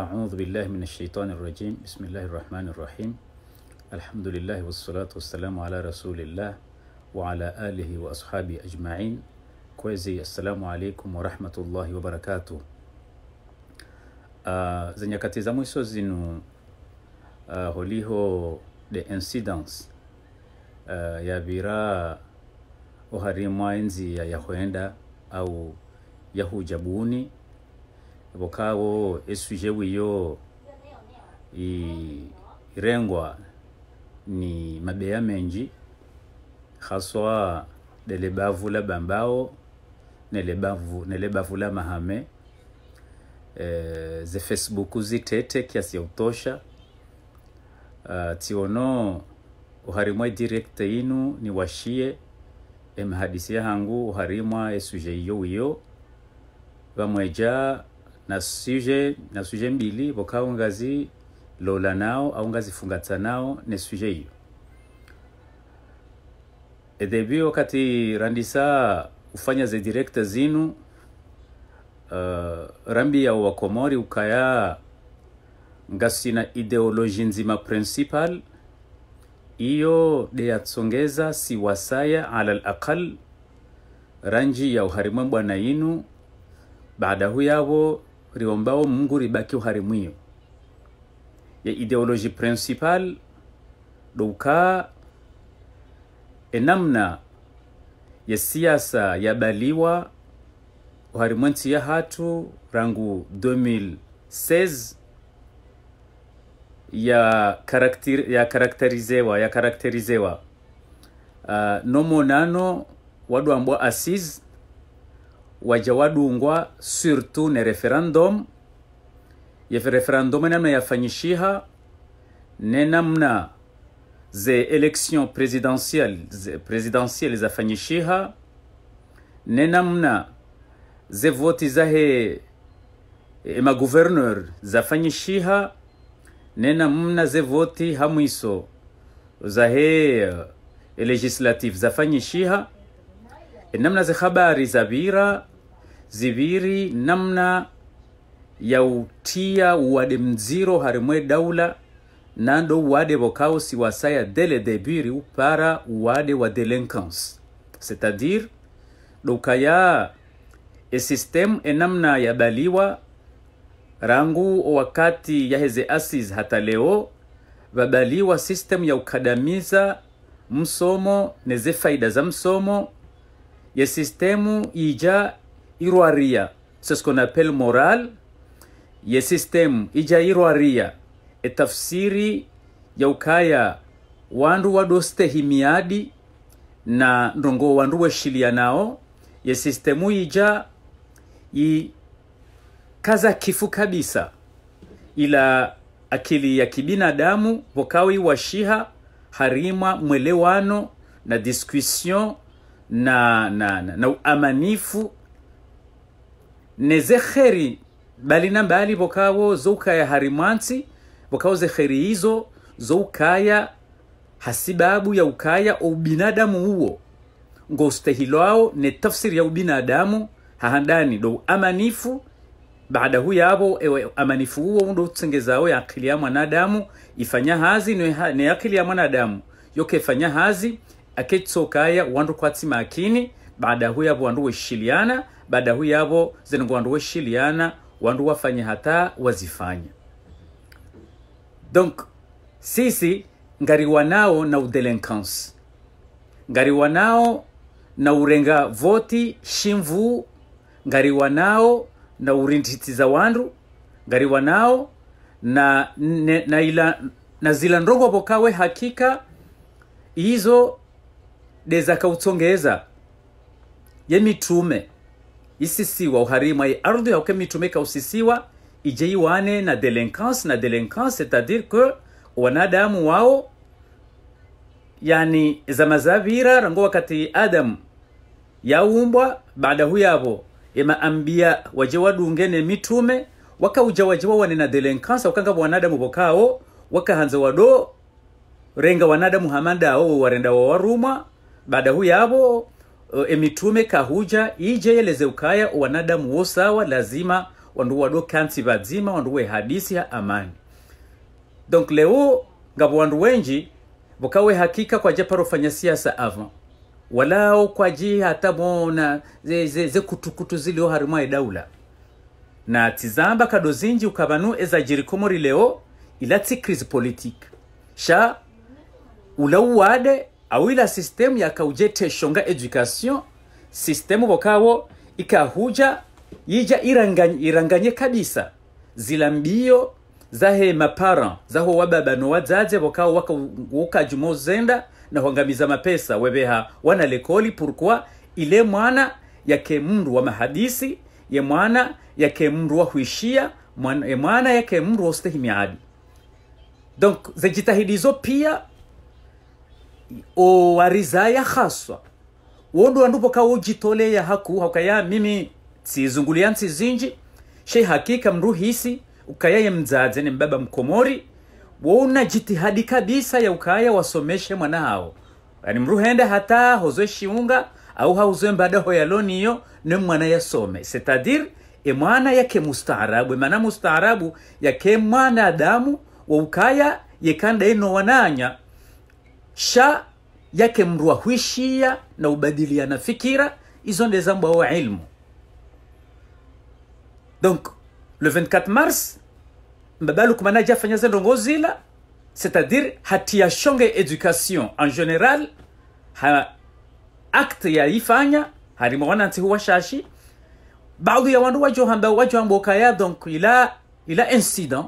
أعوذ بالله من الشيطان الرجيم بسم الله الرحمن الرحيم الحمد لله والصلاة والسلام على رسول الله وعلى آله وأصحابه أجمعين كويزي السلام عليكم ورحمة الله وبركاته آه، زنيا كاتيزا مويسو زينو آه، هوليهو دي انسيدانس آه، يا بيرا وهاري ماينزي يا يهويندا أو يهو جابوني e esuje wiyo irengwa ni mabeya menji haswa lelebavu la bambao nele nelebavu la mahame e, ze facebook zitete kiasi ya utosha uh, ah, tiono uharimwa direct inu ni washie emhadisi hangu uharimwa esuje iyo wiyo vamweja na sujet na sujet mbili boka lola nao au ngazifungatsa nao ne sujet hiyo edebi wakati randisa ufanya ze director zinu uh, rambi ya wakomori ukaya ngasina ideoloji nzima principal iyo si siwasaya ala alaqal ranji ya uharimwe bwana yinu baada huyavo riombao mungu ribaki uharimwiyo ya ideoloji principal doka enamna e namna ya siasa yabaliwa uharimwensi ya hatu rangu 2016 ya karakter, ya karakterizewa ya karakterizewa uh, ah, nomonano wadu ambwa asis waja wadungwa surtout ne referendum yefe referendum namna yafanyishiha ne namna ze election presidentielle ze presidentielle zafanyishiha ne namna ze voti zahe e gouverneur zafanyishiha ne namna ze voti hamwiso zahe e legislative zafanyishiha namna za habari za vira ziviri namna ya utia uwade mziro harimwe daula nando uwade bokausi wasaya dele debiri upara uwade wa delinquents c'est-à-dire system enamna ya baliwa rangu wakati yaheze asis hata leo vabaliwa system ya ukadamiza msomo neze faida za msomo ya système ija irwaria c'est ce qu'on appelle moral ya système ija irwaria etafsiri ya ukaya wandu wadostehimiadi na ndongo wandu weshilia nao ye sistemu ija i kaza kifu kabisa ila akili ya kibinadamu vokawi washiha harima mwelewano na discussion na na, na, na uamanifu nezekheri bali na mbali vokawo zoukaya harimwansi vokawo ze kheri izo zoukaya hasibabu ya ukaya huo uwo ngostehilwao ne tafsiri ya ubinadamu hahandani do amanifu baada hu ewe amanifu uwo ndo utsengezawo ya akili ya mwanadamu ifanya hazi ne akili ya mwanadamu yoke ifanya hazi aketsoka aya wandu kwatsima makini baada huyo huyapo wandu weshiliana baada huyo huyapo zenengo wandu weshiliana wandu wafanye hata wazifanya donc sisi ngari nao na udelinquence ngari nao na urenga voti shimvu ngari nao na urinditiza wandu ngari nao na, ne, na, ila, na zila ndongo vokawe hakika izo deza ye mitume isisiwa uharimwa ye ardhi yauke mitume kausisiwa ije iwane na delinquance na delinquance c'est-à-dire que wanadamu wao yani za mazavira rango wakati adamu yaumbwa baada huyavo ema ambia waje ne mitume wakauja waje wawane na delinquance wakanga wanadamu vokao wakahanza wado renga wanadamu hamadao warenda wawarumwa baada hapo uh, eh, emitume eh, kahuja ije yeleze ukaya wanadamu wosawa lazima wandu wado kansi vazima wandu we hadisi ya amani donc leo ngavo wandu wenji vokawe hakika kwa kwaje parofanya siasa avant walao kwaji hata bona ze, ze, ze zilio harimo edaula na tizamba kado zinji ukabanu eza jirikomori leo ilati crise politique sha ulau wade awila ah system kaujete shonga education system bokawo ikahuja yija iranganye, iranganye kabisa zila mbio zahe mapara zaho wababa no wadzadze bokawo jumo zenda na hwangamiza mapesa webeha wana lekoli purkwa ile mwana yake mndu wa mahadisi ye mwana yake mndu wa huishia mwana, ye mwana yake mndu wa ustehimiadi donk zejitahidizo pia ya haswa wondo ujitole ya haku hakaya mimi sizungulia nsizinji she hakika mruhisi ukayaye mzadze ni mbaba mkomori wona jitihadi kabisa ya ukaya wasomeshe mwana hao yani mruhende hata hozwe shiunga au hauzwe mbada hoyaloniyo ne mwana yasome setadire emwana yake mustaarabu emana mustaarabu yake wa waukaya yekanda wananya sha yake mrwahwishia na ubadiliana fikira izo nde zambwa wa ilmu donc le 24 mars mbabaluk jafanya zendongo zila c'est-à-dire hati ya shonge education en general ha acte yaifanya harimo nti huwa shashi baadhi ya wandu wajohamba wajohambokaya donc ila ila incident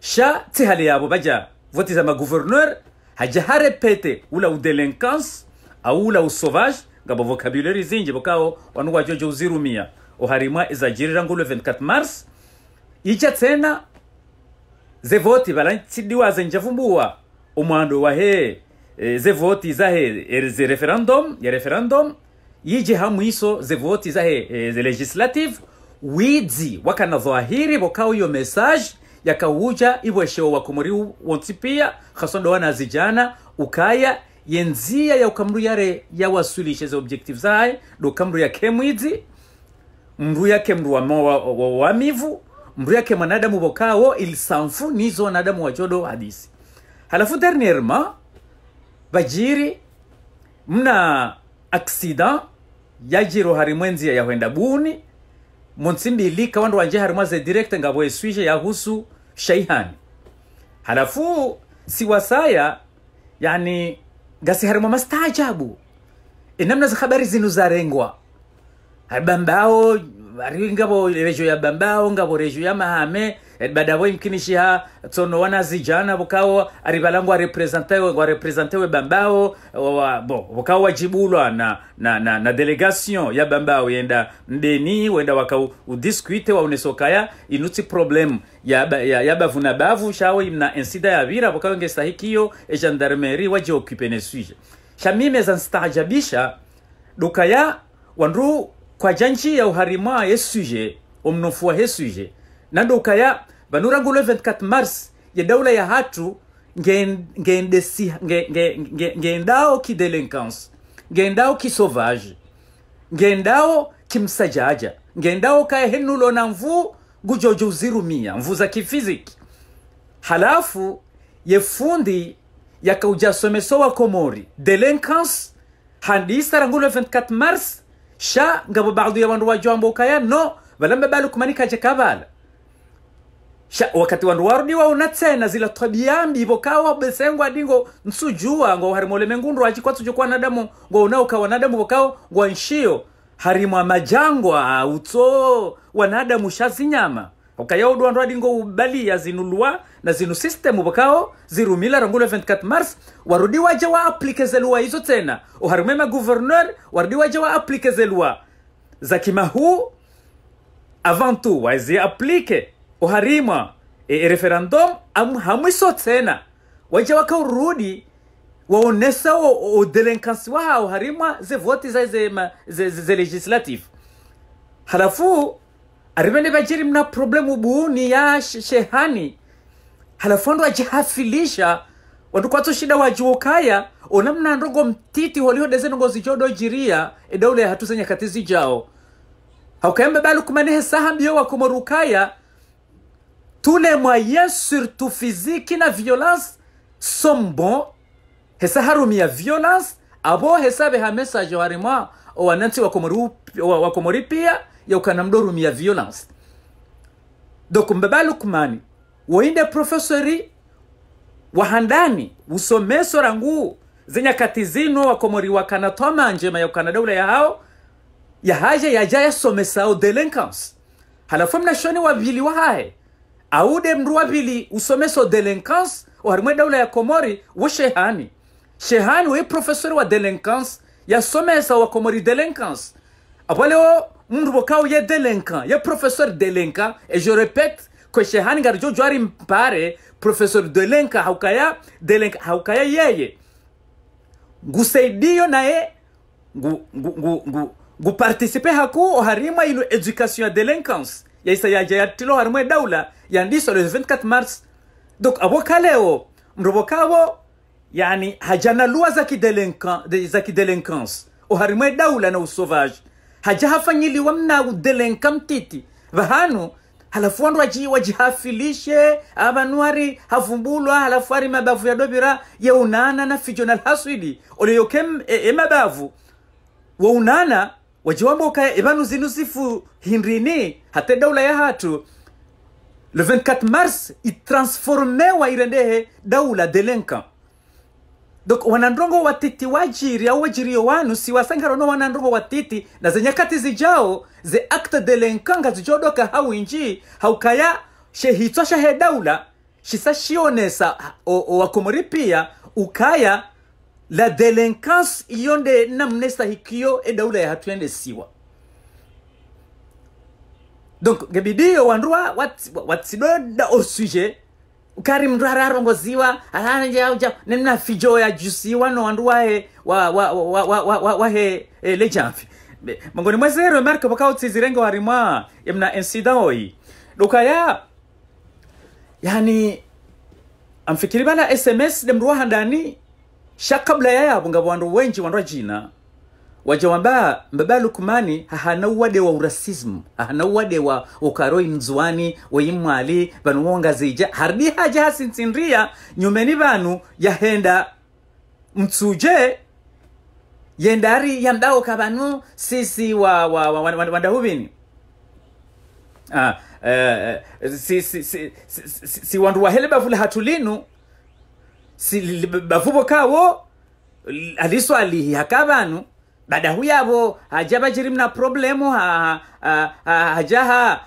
sha tihali yabo baja votiza magouverneur hajaharepete ula udelinquence au ula usauvage ngabo vocabulary zinji bokao wanu wajojo uzirumia oharimwa izajirira ngulu 24 mars ija tsena zevoti balantsidiwaze njavumbuwa umwando wa he e, ze zevoti zahe he e, ze referendum ya referendum yije hamwiso zevoti zahe he e, ze legislative widzi wakanadhoahiri bokao yo message yakawuja iweshewo wakomori wontsipia khasondowa na zijana ukaya yenzia ya ukamru yare yawasulishe za objective zaye do kamru yake mwidzi mru yake mru wa, wa, wa, wa mivu mru yake mwanadamu vokawo ilisanfu nizo wanadamu wachodo hadisi halafu dernierma bajiri mna aksida yajiro harimwenzi ya yahwenda buni munsimbilika wandu wanje harimo aze direkte ngabo eswije yahusu shaihani halafu siwasaya yani gasi harimo mastaajabu enamna za habari zinu zarengwa habambao ari ngabo rejo ya bambao ngabo rejo ya mahame bada imkinishiha tsono wanazijana bukao aribalangu arepresentewe warepresentewe bambao wa, bon bukao wajibulwa na, na, na, na delegation ya bambao yenda mdeni wenda wakau udiskuite waonesokaya inuti problem ya, ya, yabavu na bavu shawe imna insida ya vira bukao ngestahikiyo e gendarmerie wajeokipe neswije shamime zanstaajabisha dukaya wandu kwa janji ya uharimwa yesuje omnofua hesuje nandoka ya vanurangulwa 24 mars daula ya hatu ngeendao ki delinquence ngeendao ki sauvage ki msajaja ngeendao kaya henulo na mvu gujojo uzirumia mvu za kifiziki halafu yefundi wa komori delinquence handisarangulwa 24 mars sha ngabo baadhi ya wandu wajwambokaya no valamba balukumanika jakabala Sha, wakati wandu warudiwa unatsena zila twabiambi vokawa besengwa dingo nsujua ngo harimo lemengundu achikwatsujo kwa nadamu ngo unauka wanadamu vokao ngo nshio harimo amajangwa utso wanadamu shazinyama ukayaudwa okay, ndu adingo ubalia zinulua na zinu system vakao zirumila rangulo 24 mars warudiwa je wa aplikezelua hizo tena uharimema gouverneur warudiwa je wa aplikezelua za kimahu avant tout wazi aplike oharimwa e, e, referendum am, hamwiso tsena waja wakaurudi waonesa udelinkansi wahao harimwa ze voti za ze, ma, ze, ze, ze legislative halafu arimene vajiri mna problemu buuni ya shehani halafu andu ajihafilisha wandu kwatso shida wajuukaya ona mna ndogo mtiti holihode zenongo zijodojiria edaule hatu zenyakati zijao haukaembe balukumanehe saha mbiyo wakomorukaya tous les moyens, surtout physiques na violence, sont bons. y a violence, abo a un message dit, wananchi y a pia yaukana a violence. Donc Mbaba Lukmani, wainde profesori wahandani usomeso rangu zinyakati zino wakomori wakanatoma njema yaukana daula ya hao yahaje yaja yasomesao delinquence halafu mnashoni wavili wahahe aude mndu wavili usomeso delinquence oharimwe daula ya komori wo shehani shehani we professeur wa delinquence yasomesa wa komori delinquence apo leo mndu wokao ye delinquent ye professeur delinquent et je répète que shehani ngari jojo ari mpare professeur delinquent haukaya delinquent haukaya yeye ngusaidio naye ngu, ngu, ngu, ngu, gupartisipe haku oharimwa ino education ya delinquence yaisa yaja yatilo harimwe daula yandiswa le 24 mars donc aboka leo mrobokabo yani hajana lua za kidelinkansi kidelinkan, uharimwe daula na usovage usovaji hajahafanyiliwa mna udelenka mtiti vahanu halafu wandu waji wajihafilishe abanwari havumbulwa halafu ari mabavu ya dobira ya unana na fijo na lhaswidi oleyoke emabavu e unana wajiwamboka ebanuzinusifu hindrini hata daula ya hatu le 24 mars itransformewa he daula delenka donc wanandrongo watiti wajiri au wajirio wanu siwasangaro no wanandongo watiti na zenyakati zijao ze acte delenkanga ngazijodoka hawinji haukaya shehitswa shahe daula shisashionesa wakomori pia ukaya la delinquance iyonde namnesa hikio edaula ya hatuende siwa donc gebidi wandua wat watsidoda osuje ukari mndu ararongoziwa aranjauja nemna fijo yajusiwa nowanduwahe wahe lejamfi mangoni mwezero emarke vakautsizirenge warimwa emna ensida oyi dukaya yani amfikiri bala sms demndu wahandani sha kabla yayavo wandu wenji wandwa jina wajawambaa mbaba lukumani uwade wa urasismu hahanauwade wa ukaroi mzuani weimwali vanu wongazija hardi haja hasintsinria nyumeni vanu yahenda mtsuje yendari yamdaoka vanu sisi wa, wa, wa, wa, wa, ah, si, eh, si, si, si, si, si, si wandu wahele bavula hatulinu si bavuvo kawo aliswalihi haka bada huyo hapo hajaba chiri mna problemu ha, ha, ha, hajaha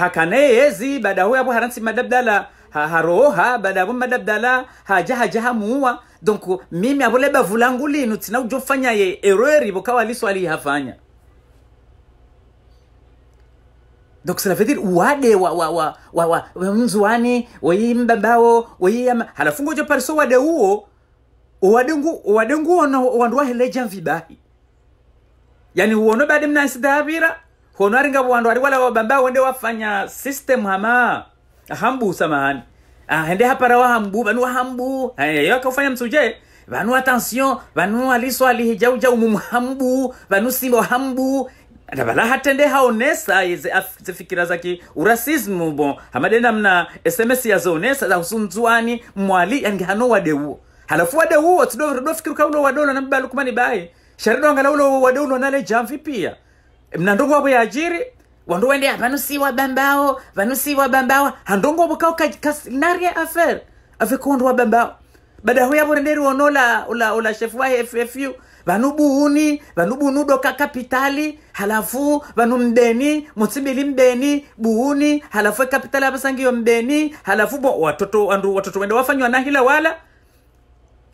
hakaneyezi bada huyo haransi madabdala haroha bada hapo madabdala hajaha muwa donc mimi hapo leba vulangu linu tina ujofanya ye erreur bokawa liso alihafanya donc cela veut dire wade wa wa wa wa, wa, wa mzwani weyimbabawo weyiyama halafu ngojo pariso wade uwo owadengu owadengu ono wandu waheleja mvibahi yani huono bade mnansidhaavira huono aringa wandu ari wala wabamba wende wafanya system hama hambu samani ahambu samahani ahende ah, hapara wahambu vanu wahambu ah, yo akaufanya msuje vanu attention vanu aliso ali mumhambu vanu mum hambu simo hambu na bala hatende haonesa zifikira za kiurasismu bo hamadenda mna sms ya zonesa za husunzuani mwali yangi hano wadeuo halafu wade wadau ulo ule na mbalu kumani bae sharido wangala ule wadau lonale jamfi pia mnandungu wabu ya ajiri wandu wende ya vanusi wa bambao vanusi wa bambao handungu wabu wavokao kasinari ya afer afiku wandu wa bambao bada badaho yavo renderi wonola ula, ula chef wa ffu vanubu uni vanubu nudo ka kapitali halafu vanu mdeni mutsimbili mbeni buuni halafu kapitali avasangiyo mdeni halafu bo watoto andu watoto wende wafanywa nahila wala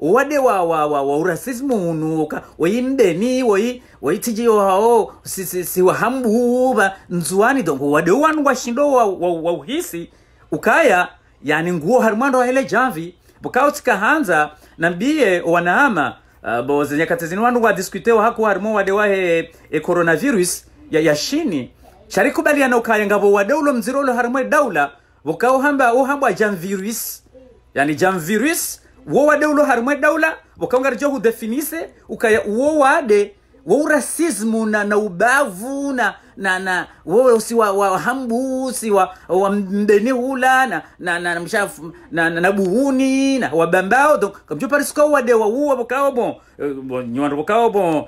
owade wa wa wa wa urasismu unuka oyindeni oyi oyitiji wao si si si wa hambu ba nzuani dongo wade wa nwa shindo wa, wa, wa uhisi ukaya yani nguo harumando wa hele javi buka bukao tikahanza nambie wanaama uh, boze nyakati zini wanu wa diskute wa haku harumo wade wa he, eh, e eh, coronavirus ya yashini chari kubali ya na ukaya ngabo wade ulo mzirolo harumo e daula buka uhamba uhamba jam virus yani jam virus wo wade ulo harumwe daula wakanga rijo hudefinise ukaya wo wade wo urasismu na, na ubavu na na na wewe si wa, wa hambu si wa, wa mbeni hula na na na na mshaf na, na, na buhuni na wabambao donc comme je parle ce qu'on wade wa bokao bon bon nywando bokao bon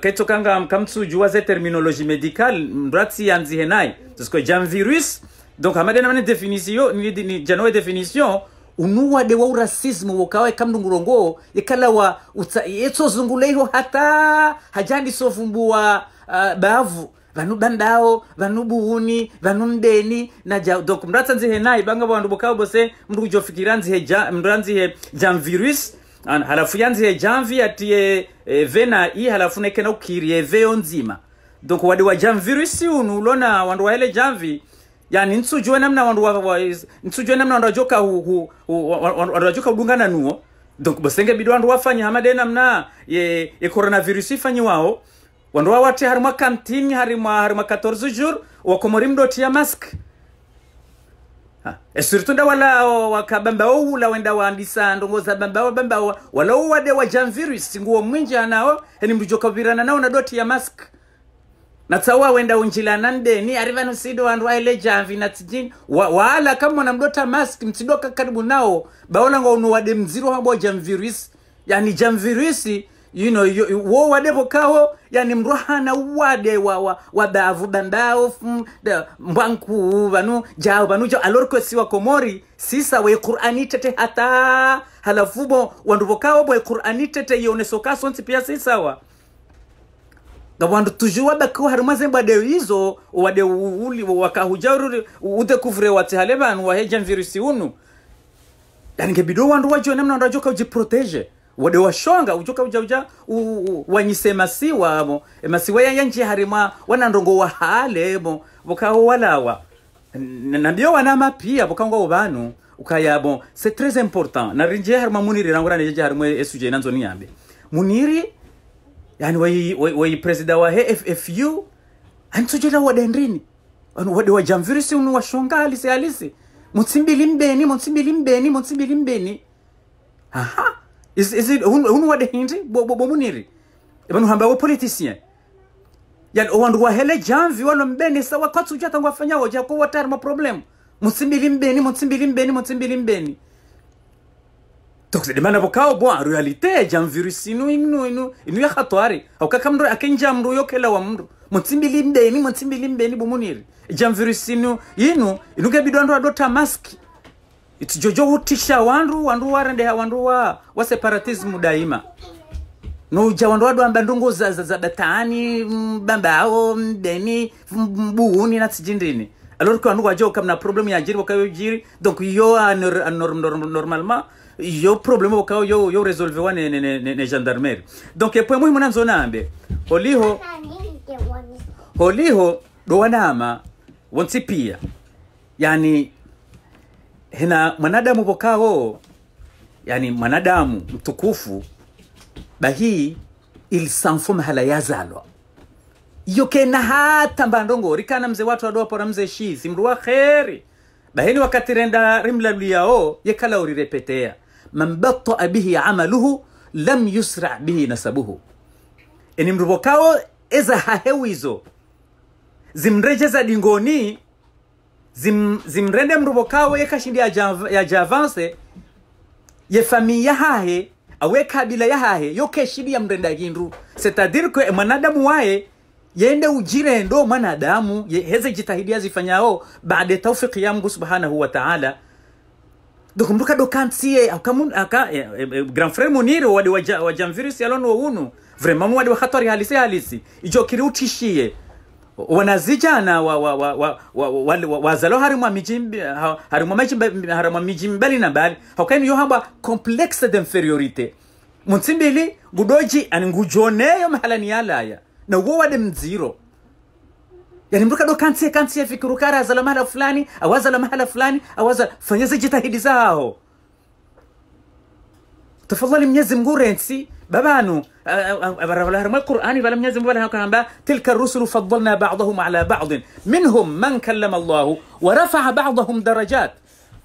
kecho kanga kamtsu juwa ze terminologie médicale ndratsi yanzi henai parce que jam virus donc amade na mane définition ni ni janoe définition unuwade wa urasismu wokawe kamdungurongo ikalawa utsa yetsozunguleiho hata hajandisovumbuwa uh, bavu vanu bandao vanu buhuni vanu mdeni na ja, dok mratsa nzihe banga vandu bokavo bose mndu kujofikira nzihe ja, mnduranzihe jamvirus halafu yanzihe jamvi atiye e, eh, vena i halafu nekena ukirie veyo nzima donc wade wa jamvirus unu ulona wandu wahele jamvi yani nsujue namna wandu wa, wa, nsujue namna wandu wajoka hu, hu, hu, wandu wajoka udungana nuo donc bosenge bidi wandu wafanye hamade namna ye, ye coronavirus ifanyi wao wandu wa wate harimwa kantini harimwa harimwa 14 jour wakomori ya mask ha nda wala wakabamba oula wenda waandisa za bamba wa bamba wa, wala uwade wa virus nguo mwinja nao anao mbujoka virana nao na doti ya mask natsawa wenda unjila nande ni ndeni no sido andwa ile jamvi na tsijini waala wa kama wanamdota mask mtsidoka karibu nao baona ngo nga wade mziro wabo jamvirisi yani jamvirus you know, yo, wo wade kawo yani na wade wa, wa, wa bavu bandao mbanku vanu jao vanu jao alorko siwa komori sisa we qur'ani tete hata halafubo wandu kawo bwe qur'ani tete yone sokaso ntipia pia sisawa gabandu tujuwaga ko harumaze mbade izo wade uli wakahuja ururi ude kuvure wati hale bantu waheja virusi unu yani bido wandu wajua namna wandu wajoka ujiproteje wade washonga ujuka uja uja wanyise masiwa abo e, masiwa ya yanji harima wana wanandongo wa hale bo bokao walawa nabyo wanama pia bokango banu ukayabo c'est très important narinje harima muniri nangura jeje harimwe esuje nanzo niyambe muniri yani wai, wai, wai perezida wa affu anitsojela wadendrini anu wade wajamvirisi unu washonga alisi alisi mutsimbili mbeni mutsimbili mbeni mutsimbili mbeni aha is, is it, hunu, unu wade hindi bomuniri bo, bo hamba wo politicien yani owandu wahele jamvi wano mbeni sawa kwatsuja tangu wafanya woja ko watari maproblemu mutsimbili mbeni mutsimbili mbeni mutsimbili mbeni donc demana bokao bwa realite ja mvirus inu inu inu inu ya khatwari aukaka mndu akenja mndu yokela wa mndu mutsimbili mbeni mutsimbili mbeni bumuniri ja mvirus inu inu inukebidwa ndu adota maski jojo hutisha wandu wandu warende wandu wa wa separatism daima nuja wandu wadu ambandungu ndungu za, za, za batani hao, mbeni mbuhuni na tsijindini alors que wandu wajoka mna problem ya jiri wakayo jiri donc yo normalement yo problema ukao yo yo resolvewa ne, ne, ne, ne gendarmerie donc epwe muhimu namzonambe holiho holiho dowanama pia yani hena mwanadamu vokao yani mwanadamu mtukufu bahii ilisanfuma hala yazalwa iyo kena hata mbandongori kana mzee watu pora mzee shi simruwa kheri baheni wakatirenda rimlalu yao yekala repetea man bataa bihi amaluhu lam yusra bihi nasabuhu yani mrubokao eza hahewu izo zimrejeza dingoni zim, zimrende mrivokao yekashindi yajavanse yefami yahahe awe kabila yahahe yokeshidi yamrenda kindu setadiri kwe mwanadamu waye yende ujirendo mwanadamu ye, heze jitahidi azifanyao baada taufiki ya mungu subhanahu wa taala dokumruka dokantie akamun aka eh, eh, eh, grand frère munire wadi waja, wajamvirisi yalon wunu vraiment wali wakhatwari halisi halisi ijo kiri utishie wanazijana wa, wa, wa, wa, wa, wa, wa, wazalo harimwa mijimbi ha, harimwa majimbi harimwa mijimbi bali na bali hakaini yo hamba complexe d'infériorité muntsimbili gudoji ani ngujoneyo mahalani yalaya na wo wade mziro يعني mruka do kansie kansie fikuru kara azala mahala fulani awazala mahala fulani awazala fanyeze jitahidi zao tafadhali mnyezi mngu rensi babanu بل القرآن بل من يزم بل تلك الرسل فضلنا بعضهم على بعض منهم من كلم الله ورفع بعضهم درجات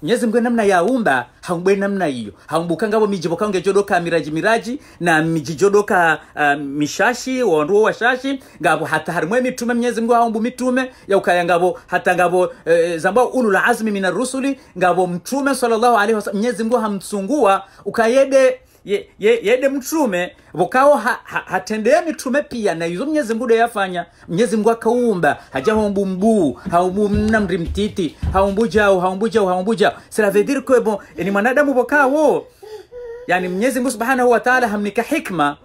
nyezi mgwe namna yaumba haumbwe namna iyo haumbukangabo mijiboka ngejodoka miraji miraji na mijijodoka uh, mishashi wonduo washashi ngabo hata harimwe mitume mnyezi mgwe haumbu mitume ukaya ngabo hata ngabo e, uh, zambao ulu la azmi mina rusuli mtume sallallahu alaihi wasallam mnyezi mgwe hamsungua ukayede ye, ye, yede mtume vokao ha, ha, hatendeye mitume pia na izo mnyezi mbude yafanya mnyezi mngu akaumba hajahombu mbuu haumbu mna mri mtiti haumbu jau haumbu jau haumbu jao silavediri kwe bon e ni mwanadamu vukaho yani mnyezi mngu subhanahu wa taala hamnika hikma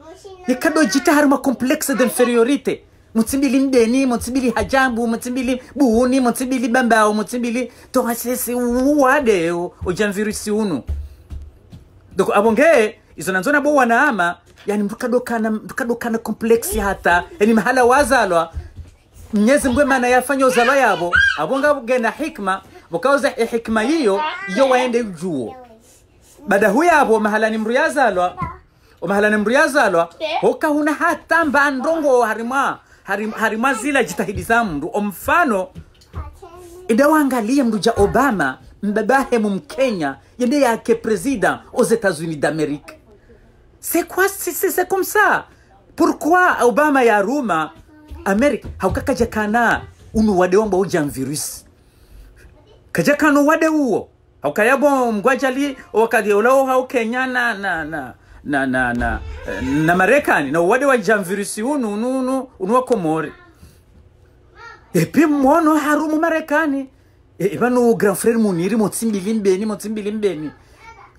nikado jitaharuma complexe d'inferiorite mutsimbili mdeni mutsimbili hajambu mutsimbili buuni mutsimbili bambao mutsimbili tohasesi uwadeo ujamvirisi unu donc abongee izo na nzona na ama yani mkadokana mkadokana kompleksi hata yani mahala wazalwa mnyezi mgwe mana yafanya uzalwa yabo abonga ngabo gena hikma bukauza e hikma hiyo yo waende juo bada huyabo mahala ni mruyazalwa yazalwa mahala ni mruyazalwa hoka huna hata mbandongo harima harima zila jitahidi za mndu omfano idawaangalie mndu ja obama mbabahe mumkenya yende yake presida os etats unis d'amerique C'est quoi? C'est comme ça. Pourquoi Obama ya Roma Amerika haukakaja kana wade wamba uja virus kaja kana uwade uwo haukayabo mgwajali wakadhiolao hau Kenya na na na na na na na Marekani na wade wa jam virusi unu unu unu unu unuwa komori epi mwono harumu Marekani e, e, banu grand frère muniri motsimbilimbeni motsimbilimbeni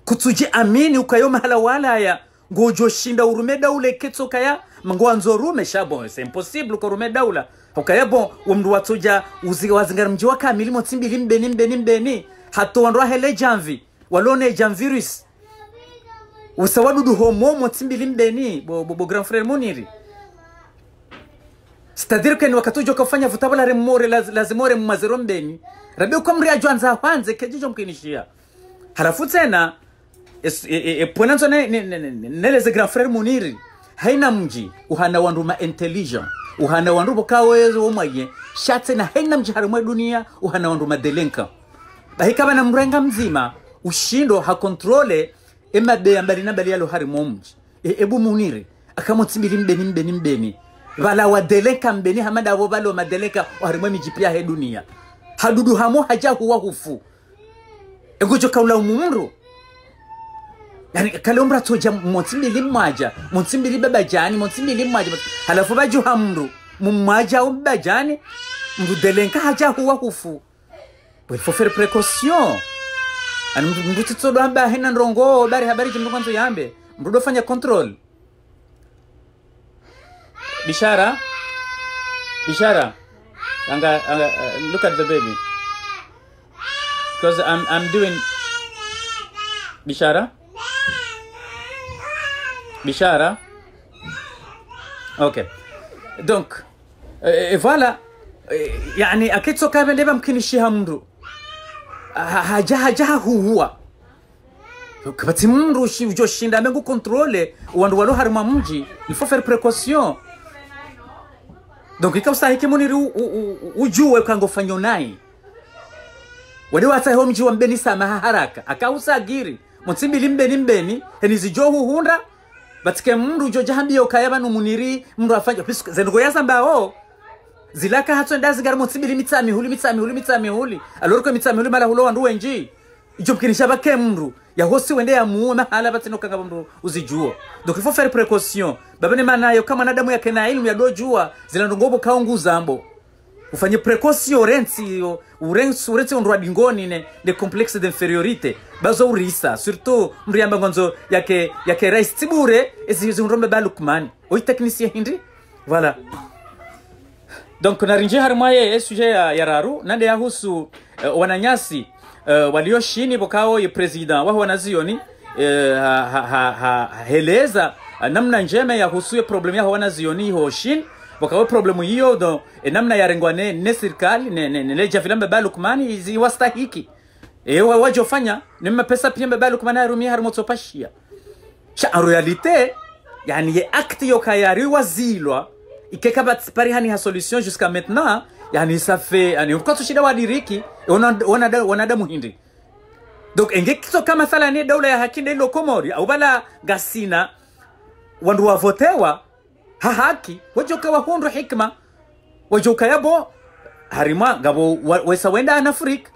Kutuji amini ukayo mahala wala ya ngojoshinda urume daula eketsa ukaya mangowanza orume shabo se impossible ukarume daula ukayabo umndu watsuja wazingara mji wakamilimo tsimbili mbeni mbeni mbeni hato wandu wahele jamvi walone jamvirus usawadudu homomo tsimbili mbeni bobo bo, grand frere muniri sitadirikeni wakatuja ukafanya vutabala remore laz, lazimore mmazero mbeni rabi uko mri ajwanza hwanze kejijo mkinishia halafu tena epwenanzo e, e, e, neleze grand frere muniri haina mji uhana wandu ma intelligent uhana wandu bukawezo womwaye shatse na haina mji harimwe dunia uhana wandu madelenka bahikaba na mrenga mzima ushindo hakontrole emabeya mbali na mbali yalo harimwe mji e, ebu muniri akamutsibiri mbeni mbeni mbeni vala wadeleka mbeni hamada avo vale wamadeleka harimwe miji pia he dunia hadudu hamo haja huwa hufu engocho kaula umumru yani kalombra toja motsi mbili mmaja motsi mbili babajani motsi mbili mmaja halafu bajuha mru mummaja au babajani mrudelenka haja huwa hufu bwe faut faire précaution ani mrutitsodo amba hena nrongo bari habari jimno kwanzo yambe mrudo fanya control bishara bishara anga, anga uh, look at the baby because I'm, I'm doing bishara Bishara Okay. Donc, اوكي دونك فوالا يعني اكيد سو كامل دابا ممكن يشيها Haja, hajaha jaha huua kapati ujo shinda mengu kontrole uandu walu harima mji ilfo faire precaution donc ika ikaustahiki muniri ujue kangofanyo nai wadi watsaheho mji wa mbeni samaha haraka akausagiri mutsimbili limbeni mbeni henizijo huhunda batike mndu joja hambiye ukayaba numuniri mndu afanja pisuka zengo yazambao zilaka hatso ndazi ngarimo tsibili mitsami huli mitsami huli mitsami huli aloriko mitsami huli mala hulo wandu wenji ijo bkinisha bake ya hosi wende ya muu na hala mahala no kanga mndu uzijuo donc il faut faire précaution babane manayo kama nadamu yake na ilmu ya dojua ndongobo kaungu zambo ufanye precosio rensi iyo urensi uretse undwa dingoni ne de complexe d'inferiorite bazo urisa surtout yamba ngonzo yake yake rais tibure ezizi ndombe ba lukman oyi technicien hindi voilà donc narinje harimwa ye sujet ya yararu nande yahusu uh, wananyasi uh, shini bokao ye president waho wanazioni uh, ha, ha, ha, ha, heleza uh, namna njema yahusuye problem yaho wanazioni hoshin wakawe problemu hiyo do e, namna ya rengwa ne, ne serikali ne, ne, ne neleja vilambe ba lukumani ziwastahiki e, wajofanya ni mapesa piembe ba lukumani arumia pashia cha en realite yani ye acte yoka yariwa zilwa ikeka batipari hani ha solution jusqu'à maintenant yani ça fait yani kwa tushida wadiriki wanadamu e, ona wana hindi donc enge kito kama sala ne daula ya hakinde ilo komori au bala gasina wandu wa votewa hahaki wajoka wahundu hikma wajoka yabo harima gabo wesa wenda an afrika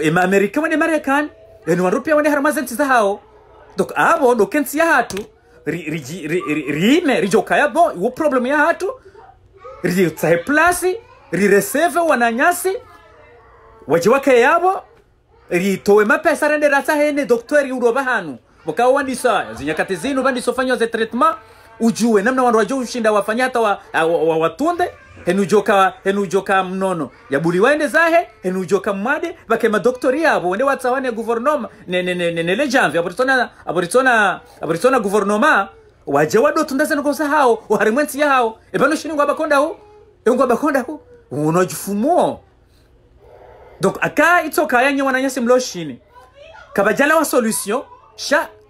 ema amerika wene marekani eni warupia wende harima zenti za hao dok abo ya hatu rime rijoka yabo iwo problem ya hatu riji ritsahe plasi rireseve wananyasi wajiwake yabo ritowe mapesa rende ratsa hene dokteri uroba hanu bokawo wandisa zinyakati zinu vandiso fanyoze treatment ujue namna wandu wajo ushinda wafanyata wa, wa, ah, wa wa watunde henu joka henu joka mnono ya buli waende zahe henu joka mmade bake madoktori yabo wende watsawane ya guvernoma ne ne ne ne nelejanve aboritona aboritona aboritona guvernoma waje wadotundaze nukosa hao waharimwensi yao ebano shiningwa bakondaho engwa bakondaho unojifumuo donc aka itsoka yanye wananyasi mloshini kabajala wa solution sha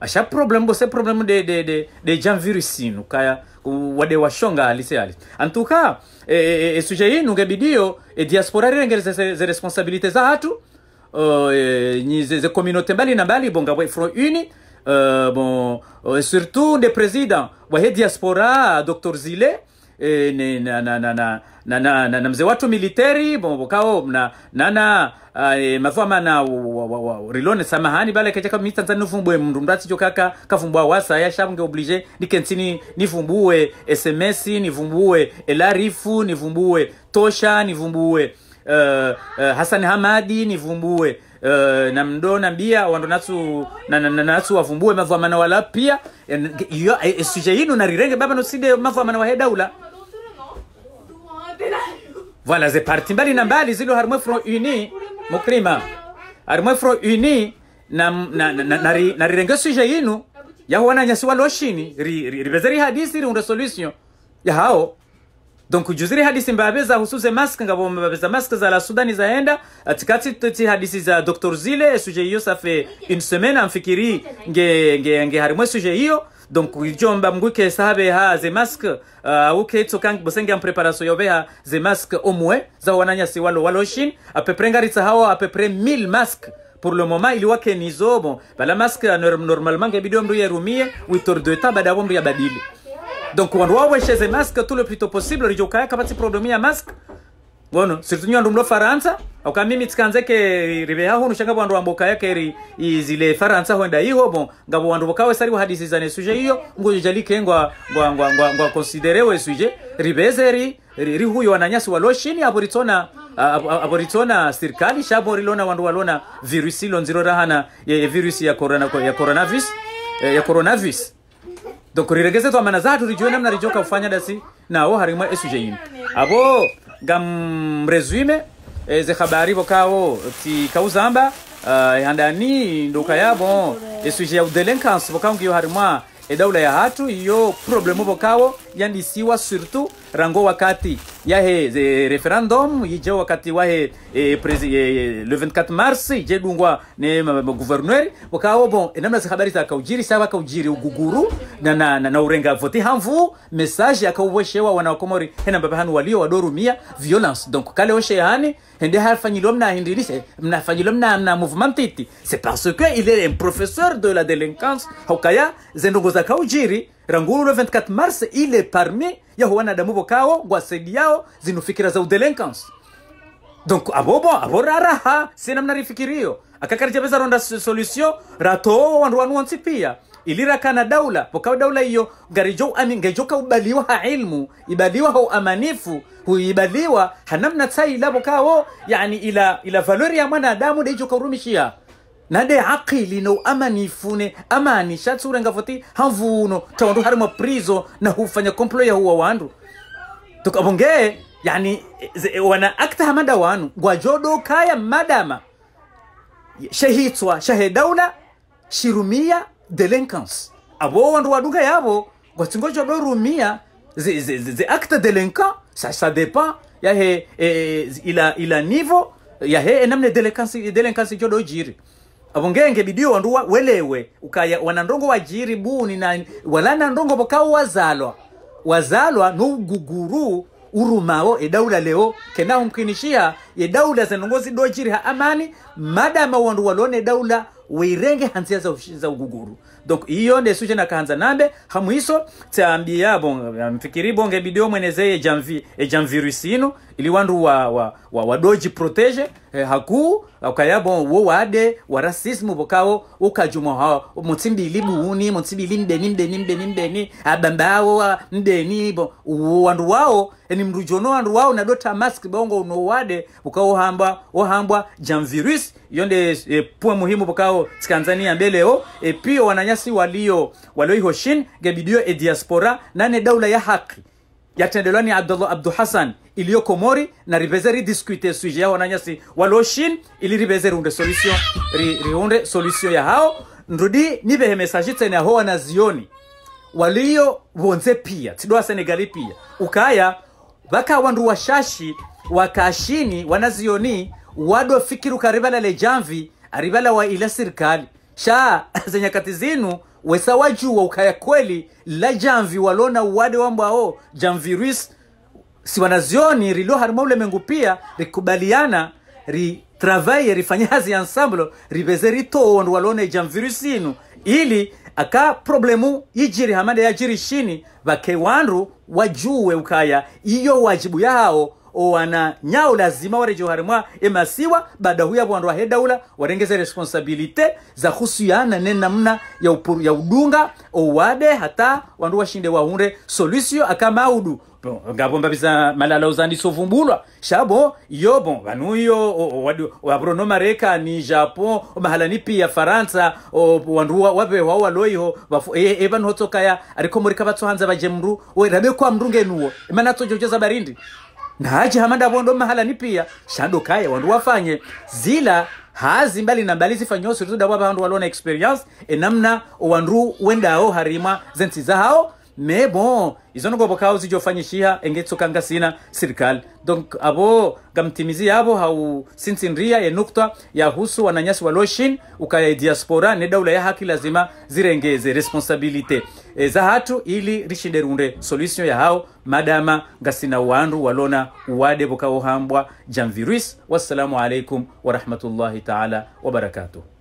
asha problème bose problème de, de, de, de gens virusinu kaya wade washonga alise ali antuka e, e, e, e suje nu ngebidio e diaspora rirengere ze, ze responsabilité za hatu uh, e, e ze, ze communauté mbali na mbali bonga we front uni e, bon uh, surtout nde président wahe diaspora doctor zile e, ni, na, na, na, na, na, na, na, na mzee watu militeri bokao na na uh, eh, mafama na rilone samahani bale kecheka mi tanzani nifumbue mndu mndu aticho kaka kafumbua wasa ya shabu nge oblige ni nikensini nifumbue sms nivumbue elarifu nivumbue tosha nivumbue uh, eh, uh, hasan hamadi nivumbue uh, na mdo mbia wando nasu na, na, na, nasu wavumbue mavua mana wala pia suje na rirenge baba noside mavua mana wahedaula Voilà, parti mbali na mbali zilo harimo front uni mukrima harimo front uni na na na rirenga suje yinu yaho wananyasi waloshini ribeze ri hadisi riunda solution hao donc juziri hadisi mbabeza hususe mask ngabo mbabeza mask za la Sudani zaenda atikati tuti hadisi za Dr Zile suje hiyo safe in semena semaine nge nge nge suje hiyo donc ijomba mbwike sabeha ze masque uh, uketso kang bosenge ya mpreparatso yobeha ze masque wananya si walo waloshin apepre ngaritsa hawo apepre mil masque pour le moment iliwake nizo bon bala masque uh, normalement bidom omndu yerumie witor de ta bada omndu yabadili donc wandu waweshe ze masque tout le plus tôt possible rijokaya kapatsi problème ya masque bono siritunywa ndu mlo faransa aukamimi tikanzeke rive haho nushanga vandu vamboka yake ri izile faransa hoenda ihobo ngavo vandu vokawe sariwa hadisi zane suje iyo ngujujalike ngwa ngwa ngwa ngwa ngwa konsiderewe suje riveze ri rihuyo wananyasi walo shini apo ritsona apo ritsona sirikali shabo rilona vandu walona virusi ilo nziro rahana ye virusi ya corona ya coronavirus eh, ya coronavirus donc riregeze twamana zatu rijue namna rijoka kufanya dasi nawo harimwa esuje yini abo gam resume habari bokawo ti kauzamba uh, eh, andani ndoka yabo esuje ya udelinquence bokangiyo harimwa edaula ya hatu iyo problemu bokawo yandisiwa surtout rango wakati yahe e, referendum yije wakati wahe e, eh, prezi, e, eh, le 24 mars ije dungwa ne gouverneur wakawo bon namna za habari zakaujiri sawa kaujiri uguguru na na, na, na urenga voti hamvu message akauweshewa wanawakomori hena mbaba hanu walio wadorumia violence donc kale oshe hani hende hafanyilwa mna hindirise mnafanyilwa mna mna movement iti c'est parce que il est un professeur de la délinquance hokaya zendongo zakaujiri ranguru 24 mars ile parmi yaho wanadamu bokao ngwasendi yao zino za udelinquence donc abobo abo raraha sinamna rifikirio akakarija beza ronda solution rato wandu wanuwansi pia ilirakana daula pokawa daula hiyo garijo ngejoka ubaliwa ha ilmu ibaliwa ha amanifu huibaliwa hanamna tsai labo labokawo yani ila ila valori ya mwanadamu daijoka urumishia nade aqili no amanifune amani shatsura futi hamvuno tawandu hari mwa prizo na hufanya komplo ya huwa wandu tukabonge yani wana akta hamada wanu gwajodo kaya madama shehitswa shahedaula shirumia delinquence abo wandu wadunga yabo jodo rumia ze, ze, ze, ze akta delinquent ça, ça dépend he eh, e, ila, ila niveau he enamne delinquence jodo jiri avo ngenge bidio wandu welewe ukaya wanandongo wajiri buni na nandongo bokao wazalwa wazalwa nouguguru urumao edaula leo umkinishia edaula zanongozi dojiri ha amani madama wandu walone daula weirenge hansia za, za uguguru donc iyo na nakahanza nabe hamwiso tsambia bon mfikiri bonge bidio mweneze ejanvi ejanvirusi ino ili wandu wa, wa, wa, doji protege eh, hakuu ukayabo wo wade wa rasismu bokao ukajumo ha mutsimbili buuni mutsimbili mbeni mbeni mbeni mbeni abambawo mbeni bo wandu wao eni mrujono mrujo nowandu na dota mask bongo unowade ukao ohambwa ohambwa jam virus yonde e, pue muhimu pokao mbele o e, pio wananyasi walio walio walioihoshin gebidio e diaspora nane daula ya haki yatendelwani abdullah abdu hasan iliyo komori na rivezeri diskute suje ya wananyasi waloshin ili rivezeri unde solution ri, riunde solution ya hao nrudi nivehe mesaji tene aho wanazioni walio vonze pia tidoa senegali pia ukaya vaka wandu washashi wakashini wanazioni wadofikiri ukarivala lejamvi aribala wa ila serikali sha za nyakati zinu wesa wajua ukaya kweli la jamvi walona uwade wambao jamvirus si wanazioni rilo harima ulemengu pia rikubaliana ri travaye rifanyazi hazi ensemble riveze ritowo walone jamvirusinu ili aka problemu ijiri hamada yajiri shini vake wandu wajuwe ukaya iyo wajibu yao owana nyao lazima warejo harimwa emasiwa bada huya vandu ahe daula warengeze responsabilite za husiana ne namna ya, ya udunga owade hata wandu washinde wahunde solution akamaudu bon ngabo mbabiza malala uzandisovumbulwa shabo yo bon vanuyo mareka ni japon mahala ni pia faransa wandu wavewa waloiho evanhu e, hotsokaya ariko murika vatsohanza vaje mru rave kwa mru ngenuwo imanatsojojoza barindi naje hamandavondo mahala ni pia shando kaya wandu wafanye zila hazi mbali na mbali zifanyosirutudavo avandu walona experience enamna wandu wendao harima zentsiza hao mais bon izo ngobokaho engetso kanga sina serikali donc abo gamtimizi yabo hausinsinria ya nukta yahusu wananyasi wa loshin ukaya diaspora ne daula ya haki lazima zirengeze responsabilite e, za hatu ili rishinderunde runde solution ya hao madama ngasina wandu walona uwade hambwa jamvirus wassalamu alaikum warahmatullahi taala wabarakatuh